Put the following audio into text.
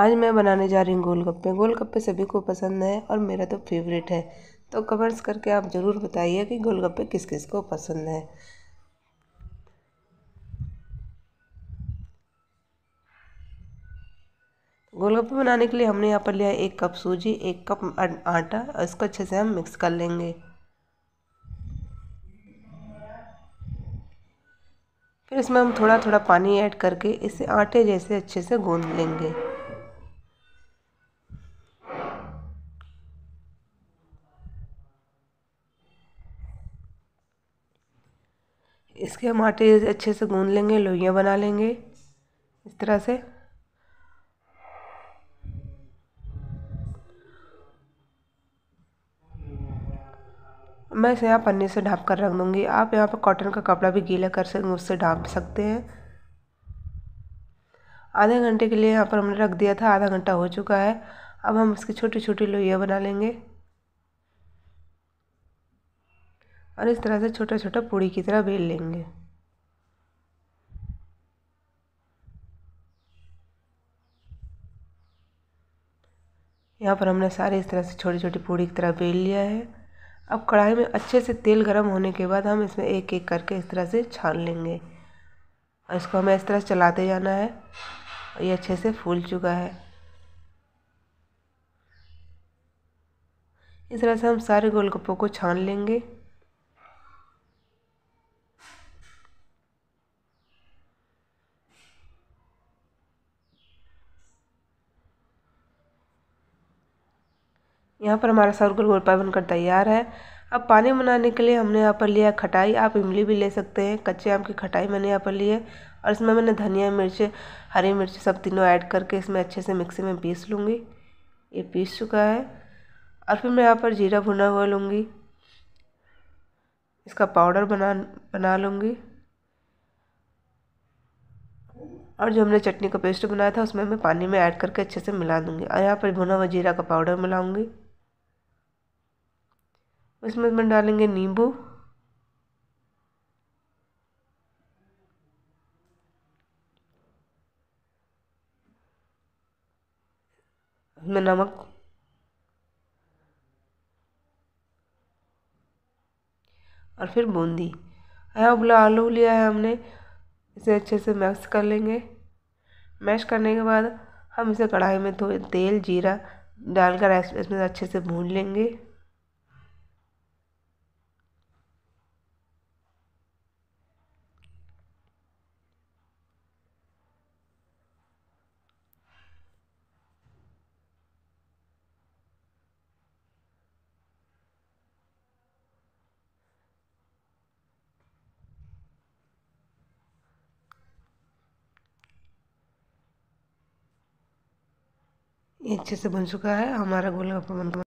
आज मैं बनाने जा रही हूँ गोलगप्पे गोलगप्पे सभी को पसंद है और मेरा तो फेवरेट है तो कमेंट्स करके आप ज़रूर बताइए कि गोलगप्पे किस किस को पसंद है गोलगप्पे बनाने के लिए हमने यहाँ पर लिया एक कप सूजी एक कप अं- आटा और इसको अच्छे से हम मिक्स कर लेंगे फिर इसमें हम थोड़ा थोड़ा पानी ऐड करके इसे आटे जैसे अच्छे से गूंद लेंगे इसके हम आटे अच्छे से गूँध लेंगे लोइयाँ बना लेंगे इस तरह से मैं इसे यहाँ पन्नी से ढाँप कर रख दूँगी आप यहाँ पर कॉटन का कपड़ा भी गीला कर सकते उससे ढाँप सकते हैं आधे घंटे के लिए यहाँ पर हमने रख दिया था आधा घंटा हो चुका है अब हम इसकी छोटी छोटी लोइयाँ बना लेंगे और इस तरह से छोटा छोटा पूड़ी की तरह बेल लेंगे यहाँ पर हमने सारे इस तरह से छोटी छोटी पूड़ी की तरह बेल लिया है अब कढ़ाई में अच्छे से तेल गर्म होने के बाद हम इसमें एक एक करके इस तरह से छान लेंगे और इसको हमें इस तरह चलाते जाना है और ये अच्छे से फूल चुका है इस तरह से हम सारे गोलगप्पों को छान लेंगे यहाँ पर हमारा सर्कल गोलपा बनकर तैयार है अब पानी बनाने के लिए हमने यहाँ पर लिया खटाई आप इमली भी ले सकते हैं कच्चे आम की खटाई मैंने यहाँ पर ली है और इसमें मैंने धनिया मिर्च हरी मिर्च सब तीनों ऐड करके इसमें अच्छे से मिक्सी में पीस लूँगी ये पीस चुका है और फिर मैं यहाँ पर जीरा भुना हुआ लूँगी इसका पाउडर बना बना लूँगी और जो हमने चटनी का पेस्ट बनाया था उसमें मैं पानी में ऐड करके अच्छे से मिला दूँगी और यहाँ पर भुना हुआ जीरा का पाउडर मिलाऊँगी उसमें हम डालेंगे नींबू उसमें नमक और फिर बूंदी आया उबला आलू लिया है हमने इसे अच्छे से मैश कर लेंगे मैश करने के बाद हम इसे कढ़ाई में थोड़े तेल जीरा डालकर इसमें अच्छे से भून लेंगे ये अच्छे से बन चुका है हमारा गोलगप्पा बन